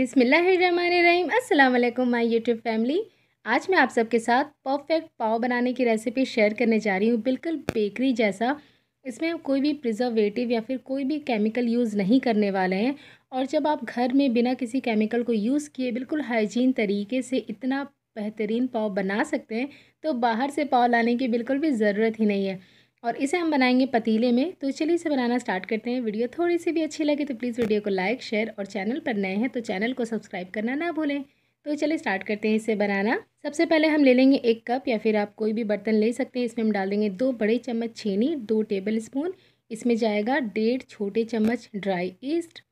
अस्सलाम वालेकुम my YouTube family आज मैं आप सबके साथ परफेक्ट पाव बनाने की रेसिपी शेयर करने जा रही हूँ बिल्कुल बेकरी जैसा इसमें कोई भी प्रिजर्वेटिव या फिर कोई भी केमिकल यूज़ नहीं करने वाले हैं और जब आप घर में बिना किसी केमिकल को यूज़ किए बिल्कुल हाइजीन तरीके से इतना बेहतरीन पाव बना सकते हैं तो बाहर से पाव लाने की बिल्कुल भी ज़रूरत ही नहीं है और इसे हम बनाएंगे पतीले में तो चलिए इसे बनाना स्टार्ट करते हैं वीडियो थोड़ी सी भी अच्छी लगे तो प्लीज़ वीडियो को लाइक शेयर और चैनल पर नए हैं तो चैनल को सब्सक्राइब करना ना भूलें तो चलिए स्टार्ट करते हैं इसे बनाना सबसे पहले हम ले लेंगे एक कप या फिर आप कोई भी बर्तन ले सकते हैं इसमें हम डाल देंगे दो बड़े चम्मच छीनी दो टेबल स्पून इसमें जाएगा डेढ़ छोटे चम्मच ड्राई ईस्ट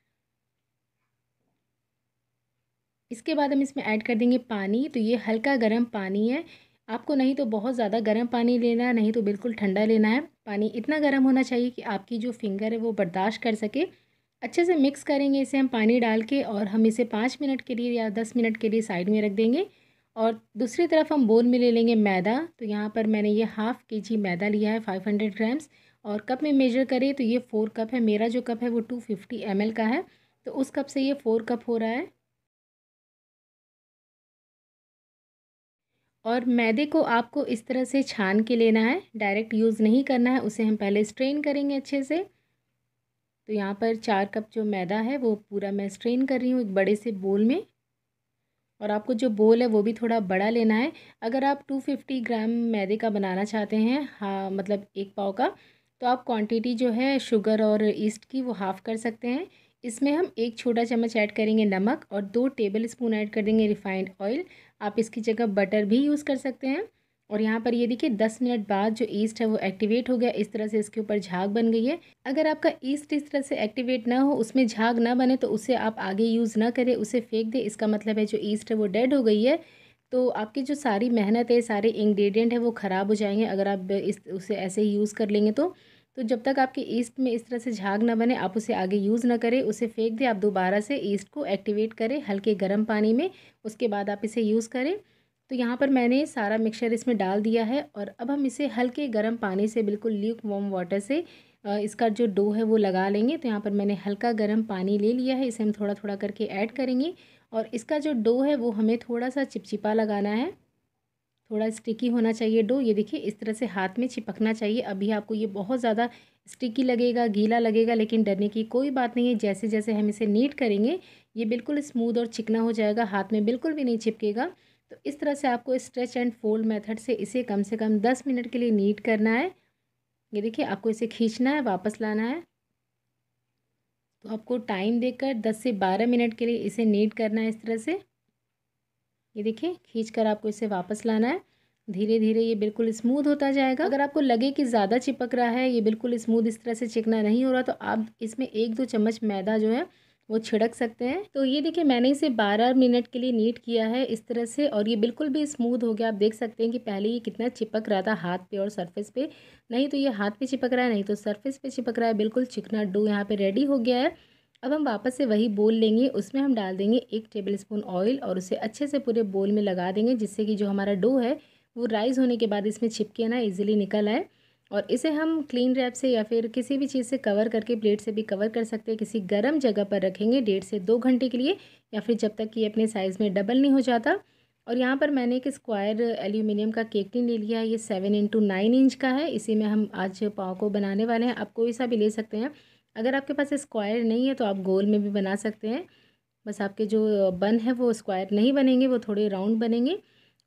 इसके बाद हम इसमें ऐड कर देंगे पानी तो ये हल्का गर्म पानी है आपको नहीं तो बहुत ज़्यादा गर्म पानी लेना है नहीं तो बिल्कुल ठंडा लेना है पानी इतना गर्म होना चाहिए कि आपकी जो फिंगर है वो बर्दाश्त कर सके अच्छे से मिक्स करेंगे इसे हम पानी डाल के और हम इसे पाँच मिनट के लिए या दस मिनट के लिए साइड में रख देंगे और दूसरी तरफ हम बोल में ले लेंगे मैदा तो यहाँ पर मैंने ये हाफ़ के जी मैदा लिया है फाइव हंड्रेड ग्राम्स और कप में मेजर करें तो ये फ़ोर कप है मेरा जो कप है वो टू फिफ्टी एम एल का है तो उस कप से ये फ़ोर कप हो रहा है और मैदे को आपको इस तरह से छान के लेना है डायरेक्ट यूज़ नहीं करना है उसे हम पहले स्ट्रेन करेंगे अच्छे से तो यहाँ पर चार कप जो मैदा है वो पूरा मैं स्ट्रेन कर रही हूँ एक बड़े से बोल में और आपको जो बोल है वो भी थोड़ा बड़ा लेना है अगर आप टू फिफ्टी ग्राम मैदे का बनाना चाहते हैं हाँ मतलब एक पाव का तो आप क्वांटिटी जो है शुगर और ईस्ट की वो हाफ़ कर सकते हैं इसमें हम एक छोटा चम्मच ऐड करेंगे नमक और दो टेबल स्पून ऐड कर देंगे रिफाइंड ऑयल आप इसकी जगह बटर भी यूज़ कर सकते हैं और यहाँ पर ये देखिए दस मिनट बाद जो ईस्ट है वो एक्टिवेट हो गया इस तरह से इसके ऊपर झाग बन गई है अगर आपका ईस्ट इस तरह से एक्टिवेट ना हो उसमें झाग ना बने तो उसे आप आगे यूज़ ना करें उसे फेंक दें इसका मतलब है जो ईस्ट है वो डेड हो गई है तो आपकी जो सारी मेहनत है सारे इंग्रेडिएंट है वो ख़राब हो जाएंगे अगर आप इस उसे ऐसे ही यूज़ कर लेंगे तो तो जब तक आपके ईस्ट में इस तरह से झाग ना बने आप उसे आगे यूज़ ना करें उसे फेंक दें आप दोबारा से ईस्ट को एक्टिवेट करें हल्के गर्म पानी में उसके बाद आप इसे यूज़ करें तो यहाँ पर मैंने सारा मिक्सचर इसमें डाल दिया है और अब हम इसे हल्के गर्म पानी से बिल्कुल ल्यूक वॉम वाटर से इसका जो डो है वो लगा लेंगे तो यहाँ पर मैंने हल्का गर्म पानी ले लिया है इसे हम थोड़ा थोड़ा करके ऐड करेंगे और इसका जो डो है वो हमें थोड़ा सा चिपचिपा लगाना है थोड़ा स्टिकी होना चाहिए डो ये देखिए इस तरह से हाथ में चिपकना चाहिए अभी आपको ये बहुत ज़्यादा स्टिकी लगेगा गीला लगेगा लेकिन डरने की कोई बात नहीं है जैसे जैसे हम इसे नीट करेंगे ये बिल्कुल स्मूद और चिकना हो जाएगा हाथ में बिल्कुल भी नहीं चिपकेगा तो इस तरह से आपको स्ट्रेच एंड फोल्ड मेथड से इसे कम से कम दस मिनट के लिए नीट करना है ये देखिए आपको इसे खींचना है वापस लाना है तो आपको टाइम देकर दस से बारह मिनट के लिए इसे नीट करना है इस तरह से ये देखिए खींच कर आपको इसे वापस लाना है धीरे धीरे ये बिल्कुल स्मूथ होता जाएगा अगर आपको लगे कि ज़्यादा चिपक रहा है ये बिल्कुल स्मूथ इस तरह से चिकना नहीं हो रहा तो आप इसमें एक दो चम्मच मैदा जो है वो छिड़क सकते हैं तो ये देखिए मैंने इसे 12 मिनट के लिए नीट किया है इस तरह से और ये बिल्कुल भी स्मूथ हो गया आप देख सकते हैं कि पहले ये कितना चिपक रहा था हाथ पे और सरफेस पे नहीं तो ये हाथ पे चिपक रहा है नहीं तो सरफेस पे चिपक रहा है बिल्कुल चिकना डो यहाँ पे रेडी हो गया है अब हम वापस से वही बोल लेंगे उसमें हम डाल देंगे एक टेबल स्पून ऑयल और उसे अच्छे से पूरे बोल में लगा देंगे जिससे कि जो हमारा डो है वो राइज होने के बाद इसमें छिपके ना इजीली निकल आए और इसे हम क्लीन रैप से या फिर किसी भी चीज़ से कवर करके प्लेट से भी कवर कर सकते हैं किसी गर्म जगह पर रखेंगे डेढ़ से दो घंटे के लिए या फिर जब तक कि अपने साइज़ में डबल नहीं हो जाता और यहाँ पर मैंने एक स्क्वायर एल्यूमिनियम का केक टिन ले लिया है ये सेवन इंटू नाइन इंच का है इसी में हम आज पाव को बनाने वाले हैं आप कोई सा भी ले सकते हैं अगर आपके पास स्क्वायर नहीं है तो आप गोल में भी बना सकते हैं बस आपके जो बन है वो स्क्वायर नहीं बनेंगे वो थोड़े राउंड बनेंगे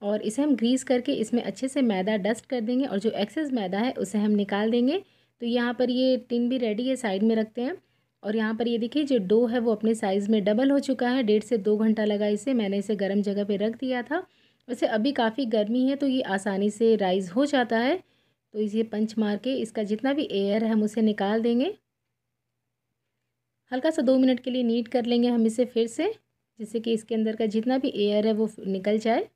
और इसे हम ग्रीस करके इसमें अच्छे से मैदा डस्ट कर देंगे और जो एक्सेस मैदा है उसे हम निकाल देंगे तो यहाँ पर ये टिन भी रेडी है साइड में रखते हैं और यहाँ पर ये देखिए जो डो है वो अपने साइज़ में डबल हो चुका है डेढ़ से दो घंटा लगा इसे मैंने इसे गर्म जगह पर रख दिया था वैसे अभी काफ़ी गर्मी है तो ये आसानी से राइज़ हो जाता है तो इसे पंच मार के इसका जितना भी एयर है हम उसे निकाल देंगे हल्का सा दो मिनट के लिए नीट कर लेंगे हम इसे फिर से जिससे कि इसके अंदर का जितना भी एयर है वो निकल जाए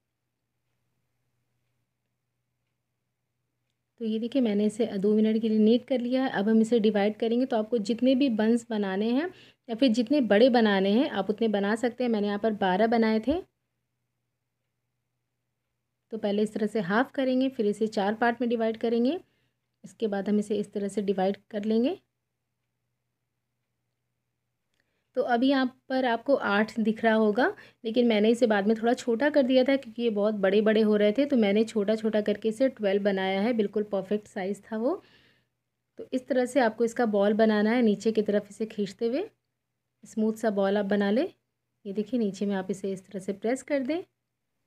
तो ये देखिए मैंने इसे दो मिनट के लिए नीट कर लिया है अब हम इसे डिवाइड करेंगे तो आपको जितने भी बंस बनाने हैं या फिर जितने बड़े बनाने हैं आप उतने बना सकते हैं मैंने यहाँ पर बारह बनाए थे तो पहले इस तरह से हाफ़ करेंगे फिर इसे चार पार्ट में डिवाइड करेंगे इसके बाद हम इसे इस तरह से डिवाइड कर लेंगे तो अभी यहाँ पर आपको आठ दिख रहा होगा लेकिन मैंने इसे बाद में थोड़ा छोटा कर दिया था क्योंकि ये बहुत बड़े बड़े हो रहे थे तो मैंने छोटा छोटा करके इसे ट्वेल्व बनाया है बिल्कुल परफेक्ट साइज़ था वो तो इस तरह से आपको इसका बॉल बनाना है नीचे की तरफ इसे खींचते हुए स्मूथ सा बॉल आप बना लें ये देखिए नीचे में आप इसे इस तरह से प्रेस कर दें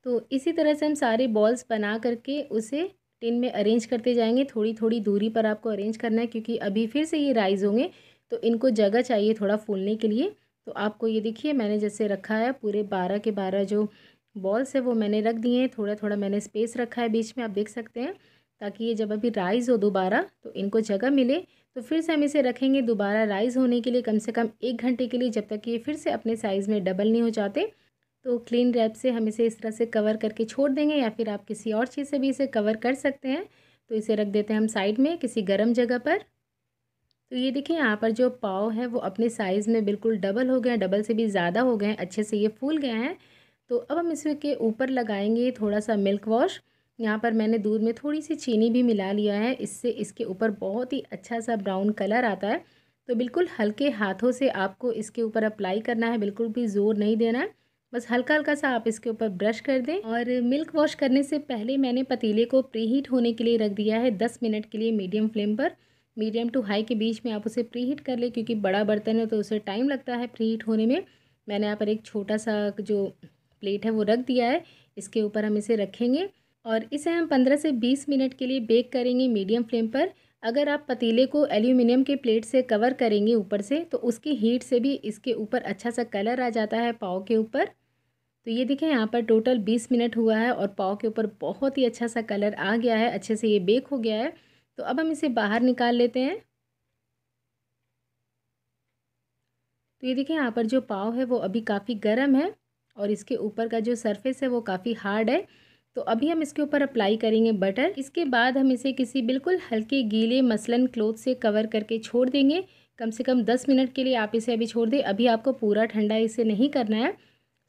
तो इसी तरह से हम सारे बॉल्स बना करके उसे टिन में अरेंज करते जाएंगे थोड़ी थोड़ी दूरी पर आपको अरेंज करना है क्योंकि अभी फिर से ये राइज़ होंगे तो इनको जगह चाहिए थोड़ा फूलने के लिए तो आपको ये देखिए मैंने जैसे रखा है पूरे बारह के बारह जो बॉल्स है वो मैंने रख दिए हैं थोड़ा थोड़ा मैंने स्पेस रखा है बीच में आप देख सकते हैं ताकि ये जब अभी राइज़ हो दोबारा तो इनको जगह मिले तो फिर से हम इसे रखेंगे दोबारा राइज़ होने के लिए कम से कम एक घंटे के लिए जब तक ये फिर से अपने साइज़ में डबल नहीं हो जाते तो क्लीन रैप से हम इसे इस तरह से कवर करके छोड़ देंगे या फिर आप किसी और चीज़ से भी इसे कवर कर सकते हैं तो इसे रख देते हैं हम साइड में किसी गर्म जगह पर तो ये देखिए यहाँ पर जो पाव है वो अपने साइज़ में बिल्कुल डबल हो गए डबल से भी ज़्यादा हो गए हैं अच्छे से ये फूल गए हैं तो अब हम इसके ऊपर लगाएंगे थोड़ा सा मिल्क वॉश यहाँ पर मैंने दूध में थोड़ी सी चीनी भी मिला लिया है इससे इसके ऊपर बहुत ही अच्छा सा ब्राउन कलर आता है तो बिल्कुल हल्के हाथों से आपको इसके ऊपर अप्लाई करना है बिल्कुल भी ज़ोर नहीं देना है बस हल्का हल्का सा आप इसके ऊपर ब्रश कर दें और मिल्क वॉश करने से पहले मैंने पतीले को प्री हीट होने के लिए रख दिया है दस मिनट के लिए मीडियम फ्लेम पर मीडियम टू हाई के बीच में आप उसे प्री हीट कर ले क्योंकि बड़ा बर्तन है तो उसे टाइम लगता है प्री हीट होने में मैंने यहाँ पर एक छोटा सा जो प्लेट है वो रख दिया है इसके ऊपर हम इसे रखेंगे और इसे हम पंद्रह से बीस मिनट के लिए बेक करेंगे मीडियम फ्लेम पर अगर आप पतीले को एल्यूमिनियम के प्लेट से कवर करेंगे ऊपर से तो उसकी हीट से भी इसके ऊपर अच्छा सा कलर आ जाता है पाव के ऊपर तो ये देखें यहाँ पर टोटल बीस मिनट हुआ है और पाव के ऊपर बहुत ही अच्छा सा कलर आ गया है अच्छे से ये बेक हो गया है तो अब हम इसे बाहर निकाल लेते हैं तो ये देखिए यहाँ पर जो पाव है वो अभी काफ़ी गर्म है और इसके ऊपर का जो सरफेस है वो काफ़ी हार्ड है तो अभी हम इसके ऊपर अप्लाई करेंगे बटर इसके बाद हम इसे किसी बिल्कुल हल्के गीले मसलन क्लोथ से कवर करके छोड़ देंगे कम से कम दस मिनट के लिए आप इसे अभी छोड़ दें अभी आपको पूरा ठंडा इसे नहीं करना है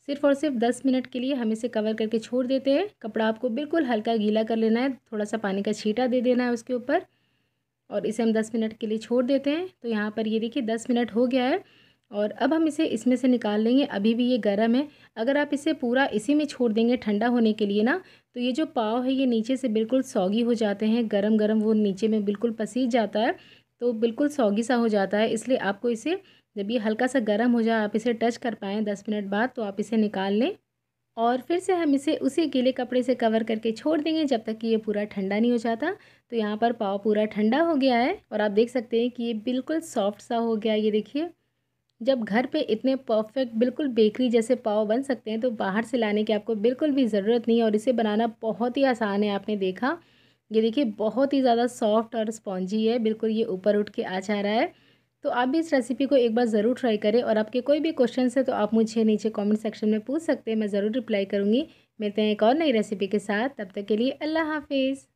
सिर्फ और सिर्फ दस मिनट के लिए हम इसे कवर करके छोड़ देते हैं कपड़ा आपको बिल्कुल हल्का गीला कर लेना है थोड़ा सा पानी का छीटा दे देना है उसके ऊपर और इसे हम दस मिनट के लिए छोड़ देते हैं तो यहाँ पर ये देखिए दस मिनट हो गया है और अब हम इसे इसमें से निकाल लेंगे अभी भी ये गर्म है अगर आप इसे पूरा इसी में छोड़ देंगे ठंडा होने के लिए ना तो ये जो पाव है ये नीचे से बिल्कुल सौगी हो जाते हैं गरम गरम वो नीचे में बिल्कुल पसीज जाता है तो बिल्कुल सौगी सा हो जाता है इसलिए आपको इसे जब ये हल्का सा गर्म हो जाए आप इसे टच कर पाएँ दस मिनट बाद तो आप इसे निकाल लें और फिर से हम इसे उसी गीले कपड़े से कवर करके छोड़ देंगे जब तक कि ये पूरा ठंडा नहीं हो जाता तो यहाँ पर पाव पूरा ठंडा हो गया है और आप देख सकते हैं कि ये बिल्कुल सॉफ्ट सा हो गया ये देखिए जब घर पे इतने परफेक्ट बिल्कुल बेकरी जैसे पाव बन सकते हैं तो बाहर से लाने की आपको बिल्कुल भी ज़रूरत नहीं है और इसे बनाना बहुत ही आसान है आपने देखा ये देखिए बहुत ही ज़्यादा सॉफ्ट और स्पॉन्जी है बिल्कुल ये ऊपर उठ के आ जा रहा है तो आप भी इस रेसिपी को एक बार ज़रूर ट्राई करें और आपके कोई भी क्वेश्चन है तो आप मुझे नीचे कमेंट सेक्शन में पूछ सकते हैं मैं ज़रूर रिप्लाई करूँगी मिलते हैं एक और नई रेसिपी के साथ तब तक के लिए अल्लाह हाफिज़